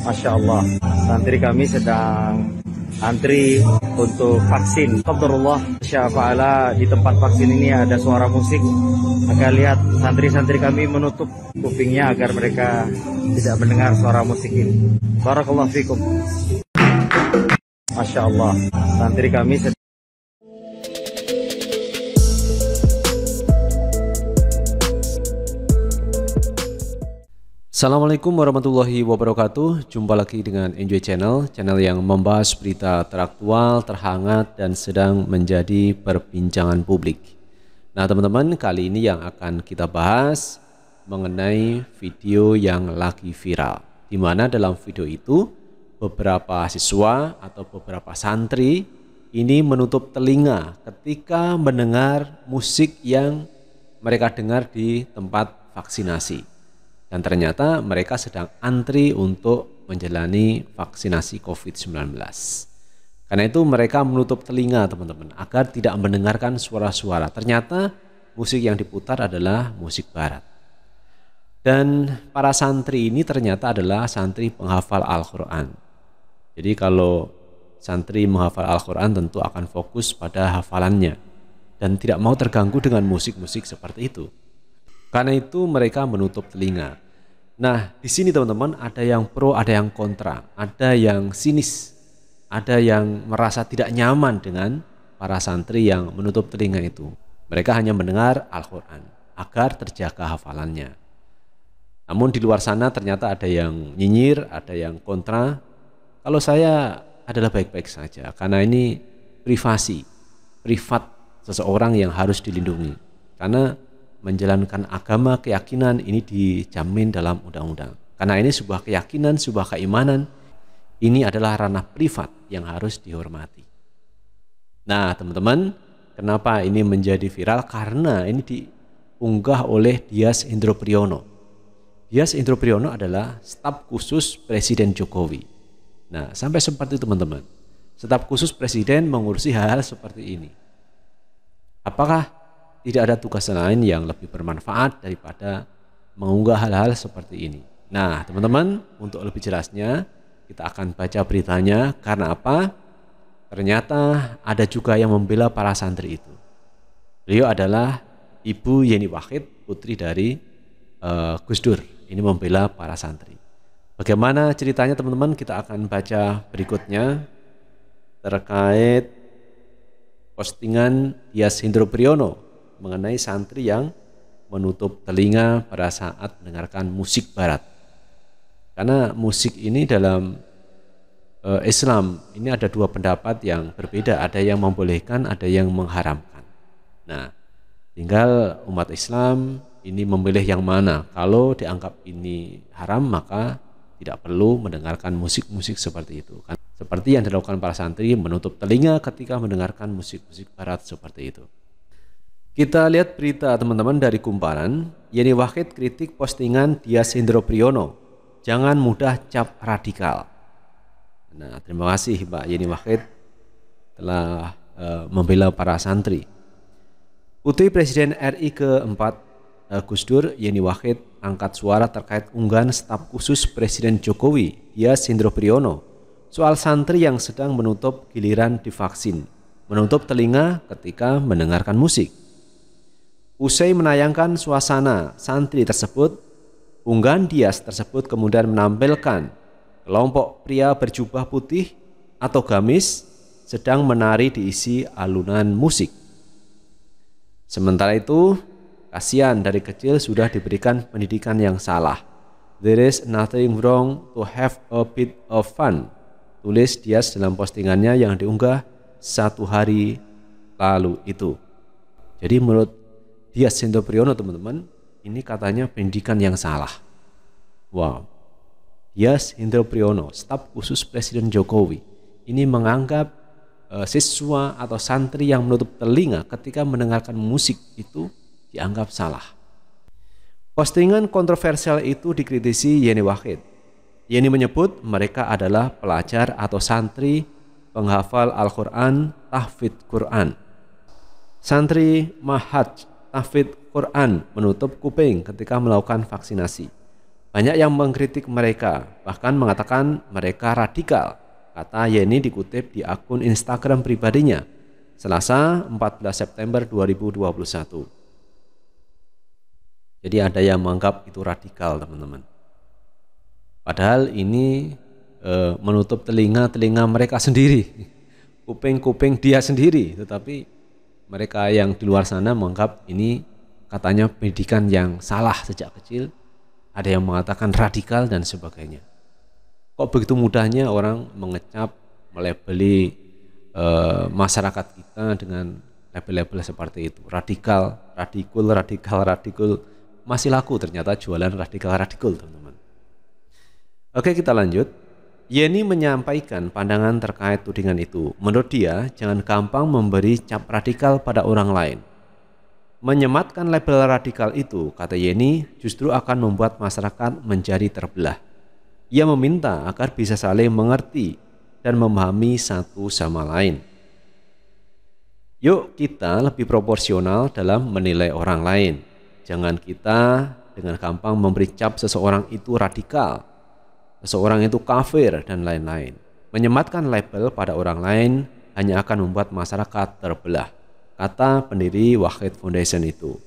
Masya Allah, santri kami sedang antri untuk vaksin. Alhamdulillah, syafa'ala di tempat vaksin ini ada suara musik. Agar lihat santri-santri kami menutup kupingnya agar mereka tidak mendengar suara musik ini. Barakallah fikum. Masya Allah, santri kami sedang Assalamualaikum warahmatullahi wabarakatuh. Jumpa lagi dengan Enjoy Channel, channel yang membahas berita teraktual, terhangat, dan sedang menjadi perbincangan publik. Nah, teman-teman, kali ini yang akan kita bahas mengenai video yang lagi viral. Di mana dalam video itu beberapa siswa atau beberapa santri ini menutup telinga ketika mendengar musik yang mereka dengar di tempat vaksinasi. Dan ternyata mereka sedang antri untuk menjalani vaksinasi COVID-19. Karena itu mereka menutup telinga teman-teman agar tidak mendengarkan suara-suara. Ternyata musik yang diputar adalah musik barat. Dan para santri ini ternyata adalah santri penghafal Al-Quran. Jadi kalau santri menghafal Al-Quran tentu akan fokus pada hafalannya dan tidak mau terganggu dengan musik-musik seperti itu. Karena itu mereka menutup telinga. Nah, di sini teman-teman ada yang pro, ada yang kontra, ada yang sinis, ada yang merasa tidak nyaman dengan para santri yang menutup telinga itu. Mereka hanya mendengar Al-Quran agar terjaga hafalannya. Namun di luar sana ternyata ada yang nyinyir, ada yang kontra. Kalau saya adalah baik-baik saja karena ini privasi, privat seseorang yang harus dilindungi. Karena menjalankan agama, keyakinan ini dijamin dalam undang-undang. Karena ini sebuah keyakinan, sebuah keimanan, ini adalah ranah privat yang harus dihormati. Nah, teman-teman, kenapa ini menjadi viral? Karena ini diunggah oleh Dias Indro Priyono. Dias Indro Priyono adalah staf khusus Presiden Jokowi. Nah, sampai seperti itu teman-teman. Staf khusus Presiden mengurusi hal-hal seperti ini. Apakah tidak ada tugas lain yang lebih bermanfaat daripada mengunggah hal-hal seperti ini. Nah, teman-teman, untuk lebih jelasnya kita akan baca beritanya karena apa? Ternyata ada juga yang membela para santri itu. Beliau adalah Ibu Yeni Wahid, putri dari uh, Gus Dur. Ini membela para santri. Bagaimana ceritanya teman-teman? Kita akan baca berikutnya terkait postingan Yas Hindro Priyono mengenai santri yang menutup telinga pada saat mendengarkan musik barat. Karena musik ini dalam uh, Islam ini ada dua pendapat yang berbeda, ada yang membolehkan, ada yang mengharamkan. Nah, tinggal umat Islam ini memilih yang mana. Kalau dianggap ini haram maka tidak perlu mendengarkan musik-musik seperti itu. Kan, seperti yang dilakukan para santri menutup telinga ketika mendengarkan musik-musik barat seperti itu. Kita lihat berita teman-teman dari Kumparan, Yeni Wahid kritik postingan Dias Sindro Priyono, jangan mudah cap radikal. Nah, terima kasih Mbak Yeni Wahid telah uh, membela para santri. Putri Presiden RI keempat uh, Gus Dur Yeni Wahid angkat suara terkait unggahan staf khusus Presiden Jokowi Dias Sindro Priyono soal santri yang sedang menutup giliran divaksin, menutup telinga ketika mendengarkan musik. Usai menayangkan suasana santri tersebut, unggahan Dias tersebut kemudian menampilkan kelompok pria berjubah putih atau gamis sedang menari diisi alunan musik. Sementara itu, kasihan dari kecil sudah diberikan pendidikan yang salah. There is nothing wrong to have a bit of fun. Tulis Dias dalam postingannya yang diunggah satu hari lalu itu. Jadi menurut Dias Sendo Priyono teman-teman, ini katanya pendidikan yang salah. Wow. Dias Hendro Priyono, staf khusus Presiden Jokowi, ini menganggap uh, siswa atau santri yang menutup telinga ketika mendengarkan musik itu dianggap salah. Postingan kontroversial itu dikritisi Yeni Wahid. Yeni menyebut mereka adalah pelajar atau santri penghafal Al-Quran, tahfidz Quran. Santri mahat tafid Quran menutup kuping ketika melakukan vaksinasi. Banyak yang mengkritik mereka, bahkan mengatakan mereka radikal, kata Yeni dikutip di akun Instagram pribadinya, Selasa 14 September 2021. Jadi ada yang menganggap itu radikal teman-teman. Padahal ini e, menutup telinga-telinga mereka sendiri, kuping-kuping dia sendiri, tetapi mereka yang di luar sana menganggap ini katanya pendidikan yang salah sejak kecil, ada yang mengatakan radikal dan sebagainya. Kok begitu mudahnya orang mengecap, melebeli e, eh, masyarakat kita dengan label-label seperti itu, radikal, radikul, radikal, radikul, masih laku ternyata jualan radikal, radikul teman-teman. Oke kita lanjut. Yeni menyampaikan pandangan terkait tudingan itu. Menurut dia, jangan gampang memberi cap radikal pada orang lain. Menyematkan label radikal itu, kata Yeni, justru akan membuat masyarakat menjadi terbelah. Ia meminta agar bisa saling mengerti dan memahami satu sama lain. Yuk kita lebih proporsional dalam menilai orang lain. Jangan kita dengan gampang memberi cap seseorang itu radikal – seseorang itu kafir, dan lain-lain. Menyematkan label pada orang lain hanya akan membuat masyarakat terbelah, kata pendiri Wahid Foundation itu.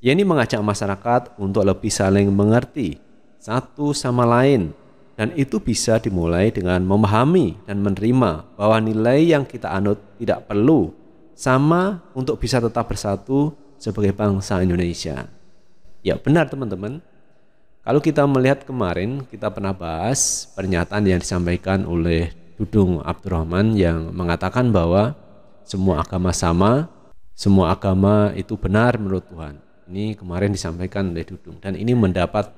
Yeni mengajak masyarakat untuk lebih saling mengerti satu sama lain dan itu bisa dimulai dengan memahami dan menerima bahwa nilai yang kita anut tidak perlu sama untuk bisa tetap bersatu sebagai bangsa Indonesia. Ya benar teman-teman, kalau kita melihat kemarin, kita pernah bahas pernyataan yang disampaikan oleh Dudung Abdurrahman yang mengatakan bahwa semua agama sama, semua agama itu benar menurut Tuhan. Ini kemarin disampaikan oleh Dudung dan ini mendapat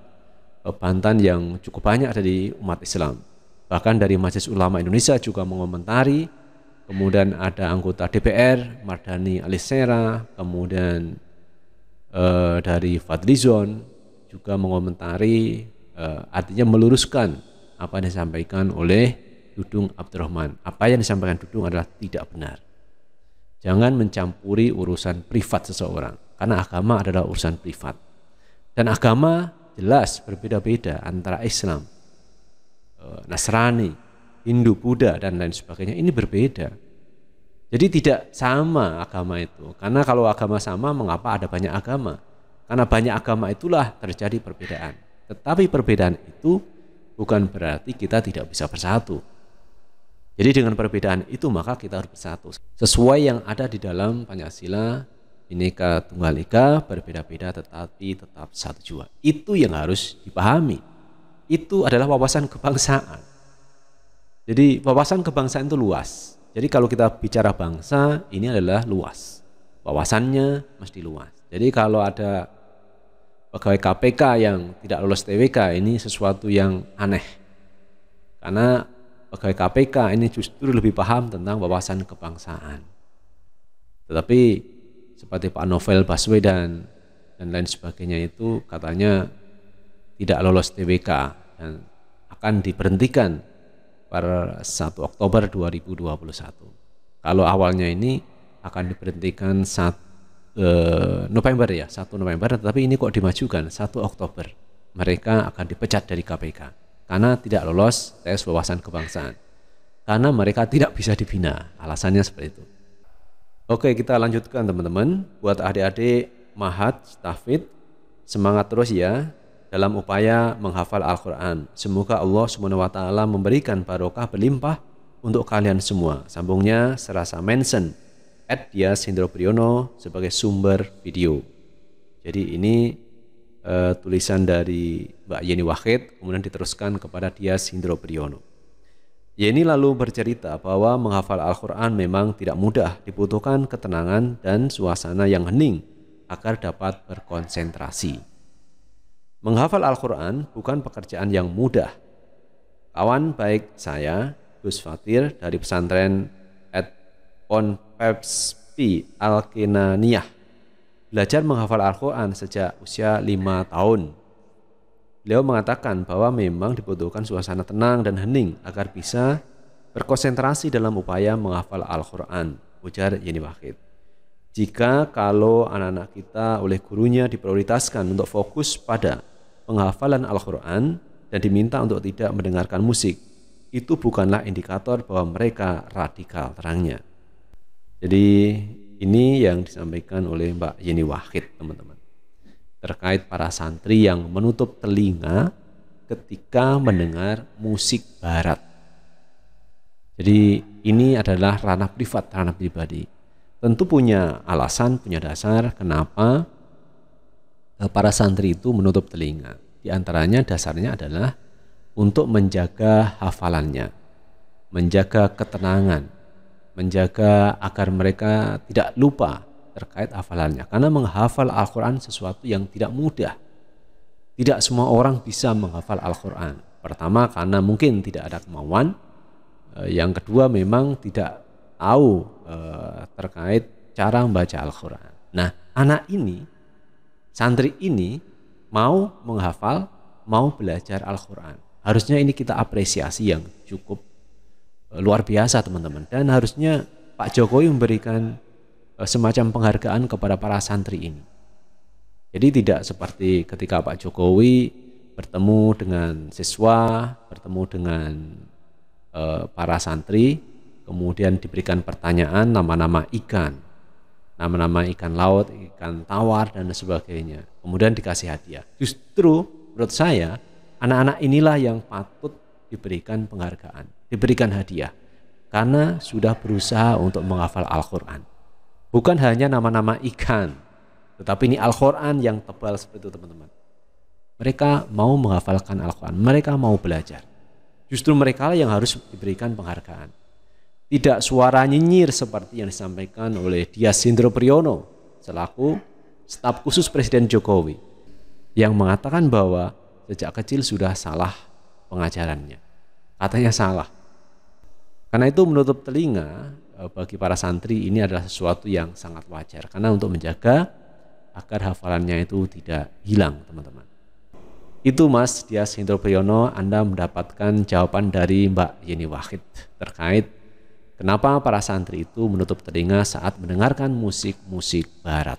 bantan yang cukup banyak dari umat Islam. Bahkan dari Majelis Ulama Indonesia juga mengomentari kemudian ada anggota DPR Mardani Alisera, kemudian eh, dari Fadlizon, juga mengomentari uh, artinya meluruskan apa yang disampaikan oleh Dudung Abdurrahman. Apa yang disampaikan Dudung adalah tidak benar. Jangan mencampuri urusan privat seseorang karena agama adalah urusan privat. Dan agama jelas berbeda-beda antara Islam, eh, Nasrani, Hindu, Buddha dan lain sebagainya. Ini berbeda. Jadi tidak sama agama itu. Karena kalau agama sama mengapa ada banyak agama? Karena banyak agama itulah terjadi perbedaan. Tetapi perbedaan itu bukan berarti kita tidak bisa bersatu. Jadi dengan perbedaan itu maka kita harus bersatu. Sesuai yang ada di dalam Pancasila, Bhinneka Tunggal Ika, berbeda-beda tetapi tetap satu jua. Itu yang harus dipahami. Itu adalah wawasan kebangsaan. Jadi wawasan kebangsaan itu luas. Jadi kalau kita bicara bangsa, ini adalah luas. Wawasannya mesti luas. Jadi kalau ada pegawai KPK yang tidak lolos TWK ini sesuatu yang aneh. Karena pegawai KPK ini justru lebih paham tentang wawasan kebangsaan. Tetapi seperti Pak Novel Baswedan dan lain sebagainya itu katanya tidak lolos TWK dan akan diberhentikan per 1 Oktober 2021. Kalau awalnya ini akan diberhentikan 1 eh, November ya, 1 November, tetapi ini kok dimajukan 1 Oktober. Mereka akan dipecat dari KPK karena tidak lolos tes wawasan kebangsaan. Karena mereka tidak bisa dibina, alasannya seperti itu. Oke, kita lanjutkan teman-teman. Buat adik-adik Mahat, Tafid, semangat terus ya dalam upaya menghafal Al-Quran. Semoga Allah SWT memberikan barokah berlimpah untuk kalian semua. Sambungnya serasa mention dia Dias Priyono sebagai sumber video. Jadi ini uh, tulisan dari Mbak Yeni Wahid kemudian diteruskan kepada Dia Hendro Priyono. Yeni lalu bercerita bahwa menghafal Al-Quran memang tidak mudah, dibutuhkan ketenangan dan suasana yang hening agar dapat berkonsentrasi. Menghafal Al-Quran bukan pekerjaan yang mudah. Kawan baik saya, Gus Fatir dari pesantren konversi al Belajar menghafal Al-Quran sejak usia lima tahun. Beliau mengatakan bahwa memang dibutuhkan suasana tenang dan hening agar bisa berkonsentrasi dalam upaya menghafal Al-Quran. Ujar Yeni Wahid. Jika kalau anak-anak kita oleh gurunya diprioritaskan untuk fokus pada penghafalan Al-Quran dan diminta untuk tidak mendengarkan musik, itu bukanlah indikator bahwa mereka radikal terangnya. Jadi ini yang disampaikan oleh Mbak Yeni Wahid, teman-teman. Terkait para santri yang menutup telinga ketika mendengar musik barat. Jadi ini adalah ranah privat, ranah pribadi. Tentu punya alasan, punya dasar kenapa eh, para santri itu menutup telinga. Di antaranya dasarnya adalah untuk menjaga hafalannya, menjaga ketenangan, menjaga agar mereka tidak lupa terkait hafalannya. Karena menghafal Al-Quran sesuatu yang tidak mudah. Tidak semua orang bisa menghafal Al-Quran. Pertama karena mungkin tidak ada kemauan. Eh, yang kedua memang tidak tahu eh, terkait cara membaca Al-Quran. Nah anak ini, santri ini mau menghafal, mau belajar Al-Quran. Harusnya ini kita apresiasi yang cukup luar biasa teman-teman dan harusnya Pak Jokowi memberikan eh, semacam penghargaan kepada para santri ini. Jadi tidak seperti ketika Pak Jokowi bertemu dengan siswa, bertemu dengan eh, para santri, kemudian diberikan pertanyaan nama-nama ikan, nama-nama ikan laut, ikan tawar dan sebagainya. Kemudian dikasih hadiah. Justru menurut saya anak-anak inilah yang patut diberikan penghargaan diberikan hadiah karena sudah berusaha untuk menghafal Al-Quran. Bukan hanya nama-nama ikan, tetapi ini Al-Quran yang tebal seperti itu teman-teman. Mereka mau menghafalkan Al-Quran, mereka mau belajar. Justru mereka yang harus diberikan penghargaan. Tidak suara nyinyir seperti yang disampaikan oleh Dias Sindro Priyono selaku staf khusus Presiden Jokowi yang mengatakan bahwa sejak kecil sudah salah pengajarannya. Katanya salah, karena itu menutup telinga eh, bagi para santri ini adalah sesuatu yang sangat wajar karena untuk menjaga agar hafalannya itu tidak hilang, teman-teman. Itu Mas Dias Hindro Priyono, Anda mendapatkan jawaban dari Mbak Yeni Wahid terkait kenapa para santri itu menutup telinga saat mendengarkan musik-musik barat.